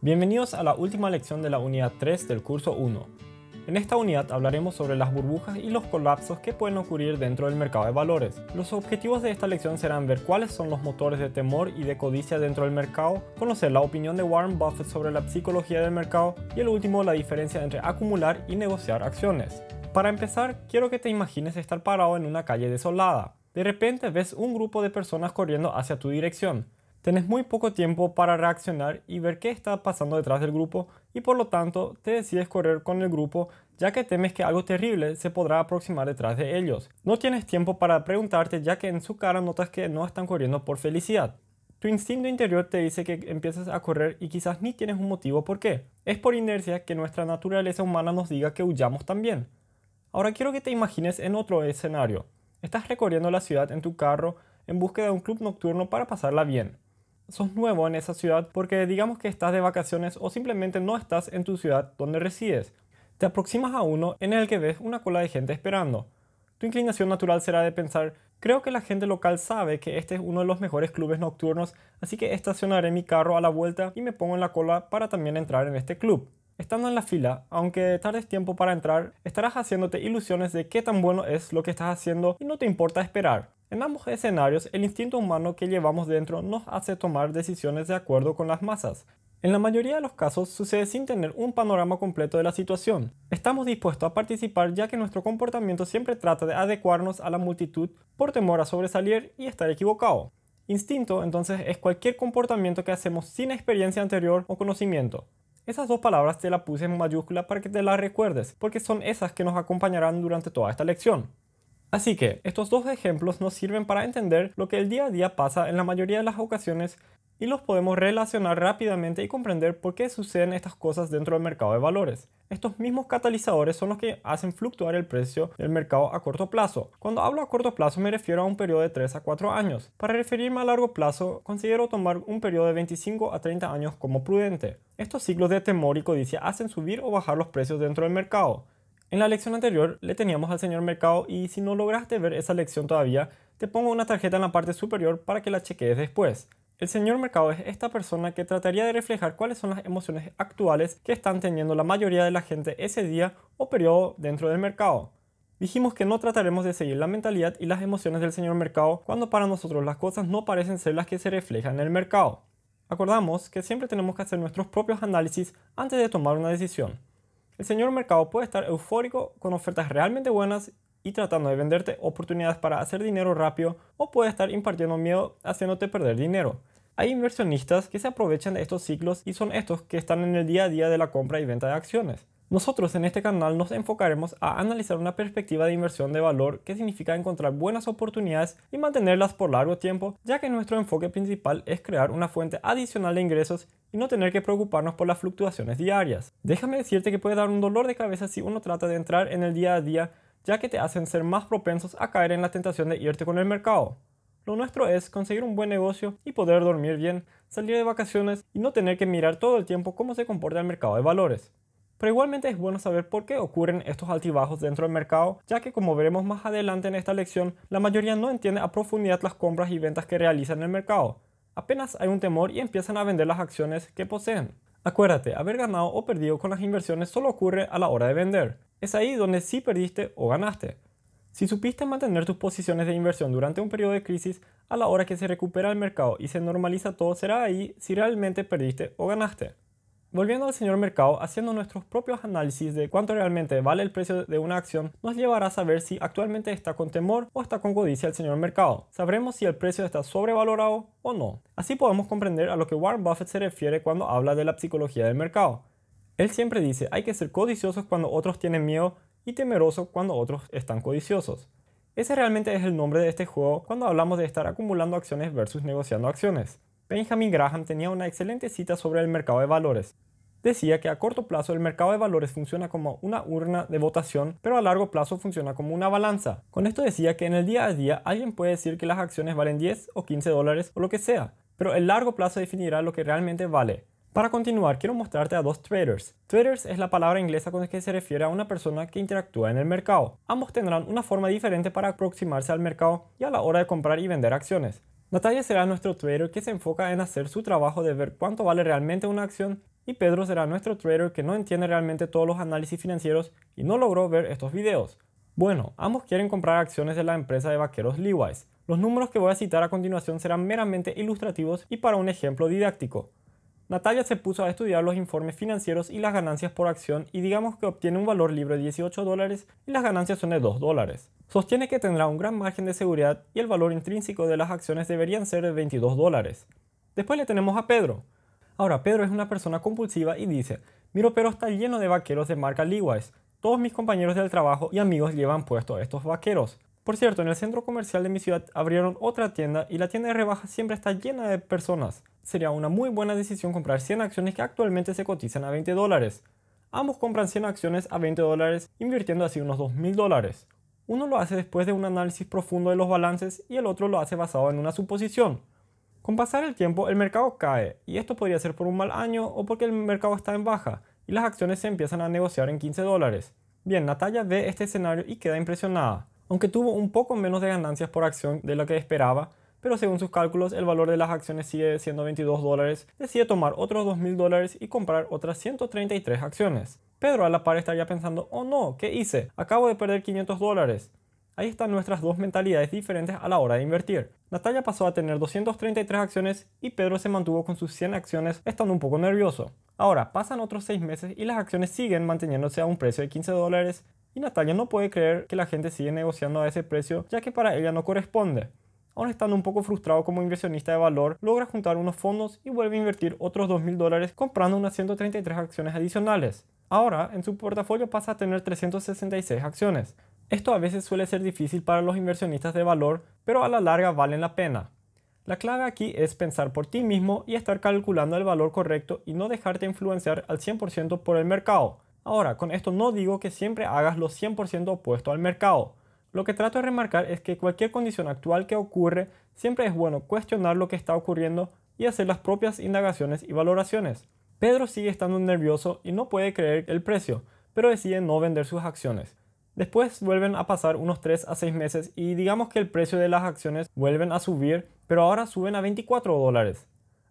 Bienvenidos a la última lección de la unidad 3 del curso 1. En esta unidad hablaremos sobre las burbujas y los colapsos que pueden ocurrir dentro del mercado de valores. Los objetivos de esta lección serán ver cuáles son los motores de temor y de codicia dentro del mercado, conocer la opinión de Warren Buffett sobre la psicología del mercado y el último la diferencia entre acumular y negociar acciones. Para empezar, quiero que te imagines estar parado en una calle desolada. De repente ves un grupo de personas corriendo hacia tu dirección Tenés muy poco tiempo para reaccionar y ver qué está pasando detrás del grupo y por lo tanto te decides correr con el grupo ya que temes que algo terrible se podrá aproximar detrás de ellos. No tienes tiempo para preguntarte ya que en su cara notas que no están corriendo por felicidad. Tu instinto interior te dice que empiezas a correr y quizás ni tienes un motivo por qué. Es por inercia que nuestra naturaleza humana nos diga que huyamos también. Ahora quiero que te imagines en otro escenario. Estás recorriendo la ciudad en tu carro en búsqueda de un club nocturno para pasarla bien sos nuevo en esa ciudad porque digamos que estás de vacaciones o simplemente no estás en tu ciudad donde resides. Te aproximas a uno en el que ves una cola de gente esperando. Tu inclinación natural será de pensar, creo que la gente local sabe que este es uno de los mejores clubes nocturnos, así que estacionaré mi carro a la vuelta y me pongo en la cola para también entrar en este club. Estando en la fila, aunque tardes tiempo para entrar, estarás haciéndote ilusiones de qué tan bueno es lo que estás haciendo y no te importa esperar. En ambos escenarios, el instinto humano que llevamos dentro nos hace tomar decisiones de acuerdo con las masas. En la mayoría de los casos sucede sin tener un panorama completo de la situación. Estamos dispuestos a participar ya que nuestro comportamiento siempre trata de adecuarnos a la multitud por temor a sobresalir y estar equivocado. Instinto, entonces, es cualquier comportamiento que hacemos sin experiencia anterior o conocimiento. Esas dos palabras te las puse en mayúscula para que te las recuerdes, porque son esas que nos acompañarán durante toda esta lección. Así que estos dos ejemplos nos sirven para entender lo que el día a día pasa en la mayoría de las ocasiones y los podemos relacionar rápidamente y comprender por qué suceden estas cosas dentro del mercado de valores. Estos mismos catalizadores son los que hacen fluctuar el precio del mercado a corto plazo. Cuando hablo a corto plazo me refiero a un periodo de 3 a 4 años. Para referirme a largo plazo, considero tomar un periodo de 25 a 30 años como prudente. Estos ciclos de temor y codicia hacen subir o bajar los precios dentro del mercado. En la lección anterior le teníamos al señor Mercado y si no lograste ver esa lección todavía, te pongo una tarjeta en la parte superior para que la cheques después. El señor Mercado es esta persona que trataría de reflejar cuáles son las emociones actuales que están teniendo la mayoría de la gente ese día o periodo dentro del mercado. Dijimos que no trataremos de seguir la mentalidad y las emociones del señor mercado cuando para nosotros las cosas no parecen ser las que se reflejan en el mercado. Acordamos que siempre tenemos que hacer nuestros propios análisis antes de tomar una decisión. El señor mercado puede estar eufórico con ofertas realmente buenas y tratando de venderte oportunidades para hacer dinero rápido o puede estar impartiendo miedo haciéndote perder dinero. Hay inversionistas que se aprovechan de estos ciclos y son estos que están en el día a día de la compra y venta de acciones. Nosotros en este canal nos enfocaremos a analizar una perspectiva de inversión de valor que significa encontrar buenas oportunidades y mantenerlas por largo tiempo, ya que nuestro enfoque principal es crear una fuente adicional de ingresos y no tener que preocuparnos por las fluctuaciones diarias. Déjame decirte que puede dar un dolor de cabeza si uno trata de entrar en el día a día, ya que te hacen ser más propensos a caer en la tentación de irte con el mercado. Lo nuestro es conseguir un buen negocio y poder dormir bien, salir de vacaciones y no tener que mirar todo el tiempo cómo se comporta el mercado de valores. Pero igualmente es bueno saber por qué ocurren estos altibajos dentro del mercado, ya que como veremos más adelante en esta lección, la mayoría no entiende a profundidad las compras y ventas que realizan en el mercado. Apenas hay un temor y empiezan a vender las acciones que poseen. Acuérdate, haber ganado o perdido con las inversiones solo ocurre a la hora de vender. Es ahí donde sí perdiste o ganaste. Si supiste mantener tus posiciones de inversión durante un periodo de crisis, a la hora que se recupera el mercado y se normaliza todo, será ahí si realmente perdiste o ganaste. Volviendo al señor mercado, haciendo nuestros propios análisis de cuánto realmente vale el precio de una acción, nos llevará a saber si actualmente está con temor o está con codicia el señor mercado. Sabremos si el precio está sobrevalorado o no. Así podemos comprender a lo que Warren Buffett se refiere cuando habla de la psicología del mercado. Él siempre dice, hay que ser codiciosos cuando otros tienen miedo y temerosos cuando otros están codiciosos. Ese realmente es el nombre de este juego cuando hablamos de estar acumulando acciones versus negociando acciones. Benjamin Graham tenía una excelente cita sobre el mercado de valores. Decía que a corto plazo el mercado de valores funciona como una urna de votación, pero a largo plazo funciona como una balanza. Con esto decía que en el día a día alguien puede decir que las acciones valen 10 o 15 dólares o lo que sea, pero el largo plazo definirá lo que realmente vale. Para continuar, quiero mostrarte a dos traders. Traders es la palabra inglesa con la que se refiere a una persona que interactúa en el mercado. Ambos tendrán una forma diferente para aproximarse al mercado y a la hora de comprar y vender acciones. Natalia será nuestro trader que se enfoca en hacer su trabajo de ver cuánto vale realmente una acción y Pedro será nuestro trader que no entiende realmente todos los análisis financieros y no logró ver estos videos. Bueno, ambos quieren comprar acciones de la empresa de vaqueros Levi's. Los números que voy a citar a continuación serán meramente ilustrativos y para un ejemplo didáctico. Natalia se puso a estudiar los informes financieros y las ganancias por acción y digamos que obtiene un valor libre de 18 dólares y las ganancias son de 2 dólares. Sostiene que tendrá un gran margen de seguridad y el valor intrínseco de las acciones deberían ser de 22 dólares. Después le tenemos a Pedro. Ahora, Pedro es una persona compulsiva y dice, miro pero está lleno de vaqueros de marca Levi's. Todos mis compañeros del trabajo y amigos llevan puesto estos vaqueros. Por cierto, en el centro comercial de mi ciudad abrieron otra tienda y la tienda de rebajas siempre está llena de personas. Sería una muy buena decisión comprar 100 acciones que actualmente se cotizan a 20 dólares. Ambos compran 100 acciones a 20 dólares, invirtiendo así unos 2.000 dólares. Uno lo hace después de un análisis profundo de los balances y el otro lo hace basado en una suposición. Con pasar el tiempo, el mercado cae, y esto podría ser por un mal año o porque el mercado está en baja, y las acciones se empiezan a negociar en 15 dólares. Bien, Natalia ve este escenario y queda impresionada aunque tuvo un poco menos de ganancias por acción de lo que esperaba, pero según sus cálculos el valor de las acciones sigue siendo 22 dólares, decide tomar otros 2.000 dólares y comprar otras 133 acciones. Pedro a la par estaría pensando, oh no, ¿qué hice? Acabo de perder 500 dólares. Ahí están nuestras dos mentalidades diferentes a la hora de invertir. Natalia pasó a tener 233 acciones y Pedro se mantuvo con sus 100 acciones estando un poco nervioso. Ahora, pasan otros 6 meses y las acciones siguen manteniéndose a un precio de 15 dólares, y Natalia no puede creer que la gente sigue negociando a ese precio ya que para ella no corresponde. Aún estando un poco frustrado como inversionista de valor, logra juntar unos fondos y vuelve a invertir otros 2.000 dólares comprando unas 133 acciones adicionales. Ahora, en su portafolio pasa a tener 366 acciones. Esto a veces suele ser difícil para los inversionistas de valor, pero a la larga valen la pena. La clave aquí es pensar por ti mismo y estar calculando el valor correcto y no dejarte influenciar al 100% por el mercado. Ahora, con esto no digo que siempre hagas lo 100% opuesto al mercado. Lo que trato de remarcar es que cualquier condición actual que ocurre, siempre es bueno cuestionar lo que está ocurriendo y hacer las propias indagaciones y valoraciones. Pedro sigue estando nervioso y no puede creer el precio, pero decide no vender sus acciones. Después vuelven a pasar unos 3 a 6 meses y digamos que el precio de las acciones vuelven a subir, pero ahora suben a 24 dólares.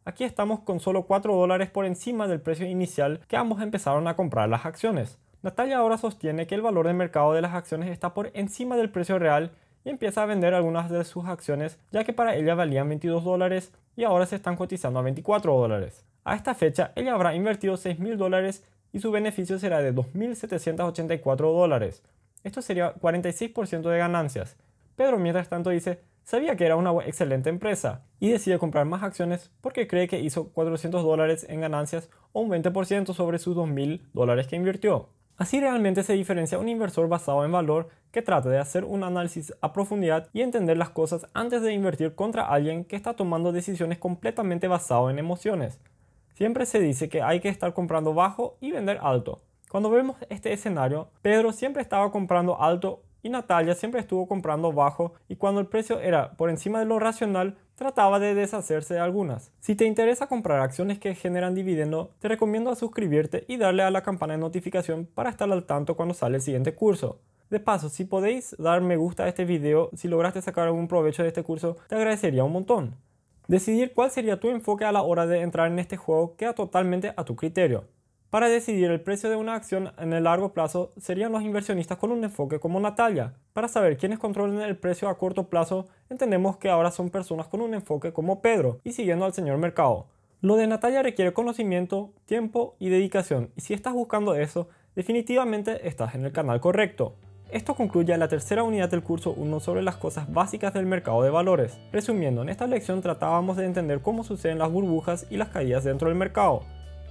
Aquí estamos con solo 4 dólares por encima del precio inicial que ambos empezaron a comprar las acciones. Natalia ahora sostiene que el valor de mercado de las acciones está por encima del precio real y empieza a vender algunas de sus acciones ya que para ella valían 22 dólares y ahora se están cotizando a 24 dólares. A esta fecha ella habrá invertido 6 mil dólares y su beneficio será de 2.784 dólares. Esto sería 46% de ganancias. Pedro mientras tanto dice, sabía que era una excelente empresa y decide comprar más acciones porque cree que hizo 400 dólares en ganancias o un 20% sobre sus 2.000 dólares que invirtió. Así realmente se diferencia un inversor basado en valor que trata de hacer un análisis a profundidad y entender las cosas antes de invertir contra alguien que está tomando decisiones completamente basado en emociones. Siempre se dice que hay que estar comprando bajo y vender alto. Cuando vemos este escenario, Pedro siempre estaba comprando alto y Natalia siempre estuvo comprando bajo y cuando el precio era por encima de lo racional trataba de deshacerse de algunas. Si te interesa comprar acciones que generan dividendo, te recomiendo suscribirte y darle a la campana de notificación para estar al tanto cuando sale el siguiente curso. De paso, si podéis dar me gusta a este video, si lograste sacar algún provecho de este curso, te agradecería un montón. Decidir cuál sería tu enfoque a la hora de entrar en este juego queda totalmente a tu criterio. Para decidir el precio de una acción en el largo plazo serían los inversionistas con un enfoque como Natalia. Para saber quiénes controlan el precio a corto plazo, entendemos que ahora son personas con un enfoque como Pedro y siguiendo al señor mercado. Lo de Natalia requiere conocimiento, tiempo y dedicación, y si estás buscando eso, definitivamente estás en el canal correcto. Esto concluye la tercera unidad del curso 1 sobre las cosas básicas del mercado de valores. Resumiendo, en esta lección tratábamos de entender cómo suceden las burbujas y las caídas dentro del mercado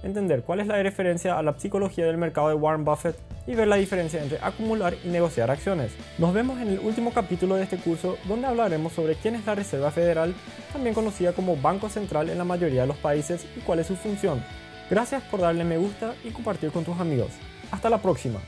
entender cuál es la referencia a la psicología del mercado de Warren Buffett y ver la diferencia entre acumular y negociar acciones. Nos vemos en el último capítulo de este curso donde hablaremos sobre quién es la Reserva Federal, también conocida como Banco Central en la mayoría de los países y cuál es su función. Gracias por darle me gusta y compartir con tus amigos. Hasta la próxima.